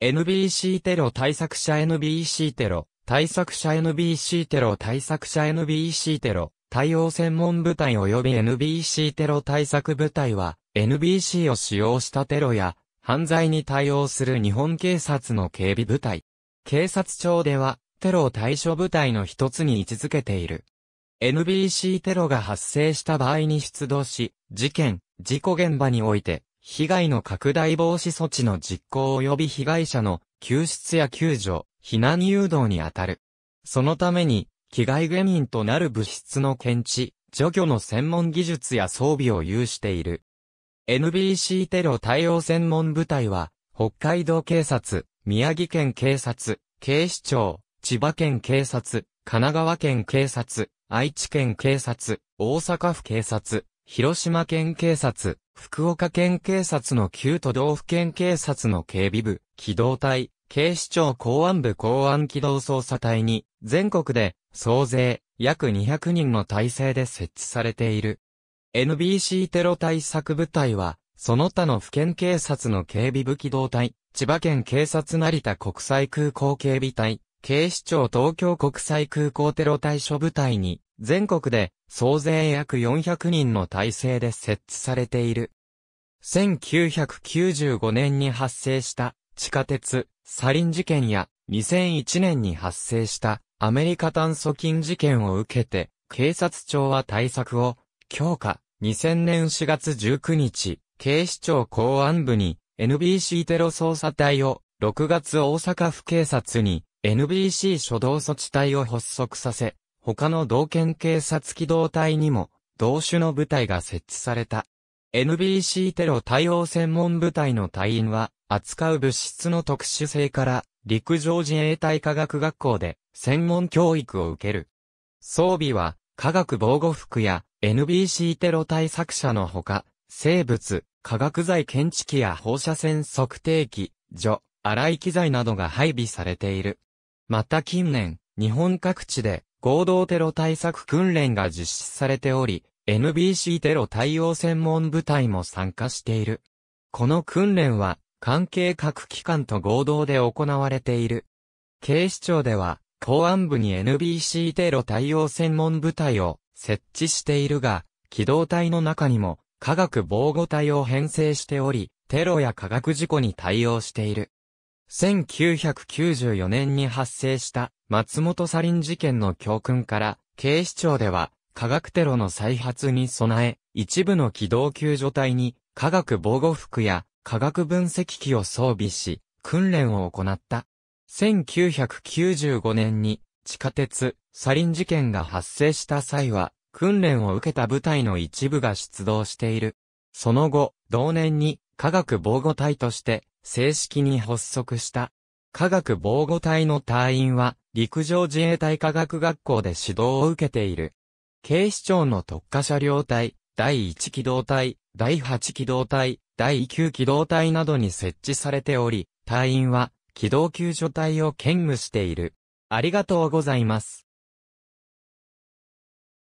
NBC テロ対策者 NBC テロ対策者 NBC テロ対策者 NBC テロ対応専門部隊及び NBC テロ対策部隊は NBC を使用したテロや犯罪に対応する日本警察の警備部隊。警察庁ではテロ対処部隊の一つに位置づけている。NBC テロが発生した場合に出動し、事件、事故現場において被害の拡大防止措置の実行及び被害者の救出や救助、避難誘導にあたる。そのために、危害原因となる物質の検知、除去の専門技術や装備を有している。NBC テロ対応専門部隊は、北海道警察、宮城県警察、警視庁、千葉県警察、神奈川県警察、愛知県警察、大阪府警察、広島県警察、福岡県警察の旧都道府県警察の警備部、機動隊、警視庁公安部公安機動捜査隊に、全国で、総勢、約200人の体制で設置されている。NBC テロ対策部隊は、その他の府県警察の警備部機動隊、千葉県警察成田国際空港警備隊、警視庁東京国際空港テロ対処部隊に、全国で総勢約400人の体制で設置されている。1995年に発生した地下鉄サリン事件や2001年に発生したアメリカ炭疽金事件を受けて警察庁は対策を強化。2000年4月19日、警視庁公安部に NBC テロ捜査隊を6月大阪府警察に NBC 初動措置隊を発足させ、他の道県警察機動隊にも、同種の部隊が設置された。NBC テロ対応専門部隊の隊員は、扱う物質の特殊性から、陸上自衛隊科学学校で、専門教育を受ける。装備は、科学防護服や、NBC テロ対策者のほか、生物、化学剤検知器や放射線測定器、除、洗い機材などが配備されている。また近年、日本各地で合同テロ対策訓練が実施されており、NBC テロ対応専門部隊も参加している。この訓練は、関係各機関と合同で行われている。警視庁では、公安部に NBC テロ対応専門部隊を設置しているが、機動隊の中にも科学防護隊を編成しており、テロや科学事故に対応している。1994年に発生した松本サリン事件の教訓から、警視庁では、科学テロの再発に備え、一部の機動救助隊に、科学防護服や科学分析機を装備し、訓練を行った。1995年に、地下鉄、サリン事件が発生した際は、訓練を受けた部隊の一部が出動している。その後、同年に科学防護隊として正式に発足した。科学防護隊の隊員は、陸上自衛隊科学学校で指導を受けている。警視庁の特化車両隊、第1機動隊、第8機動隊、第9機動隊などに設置されており、隊員は、機動救助隊を兼務している。ありがとうございます。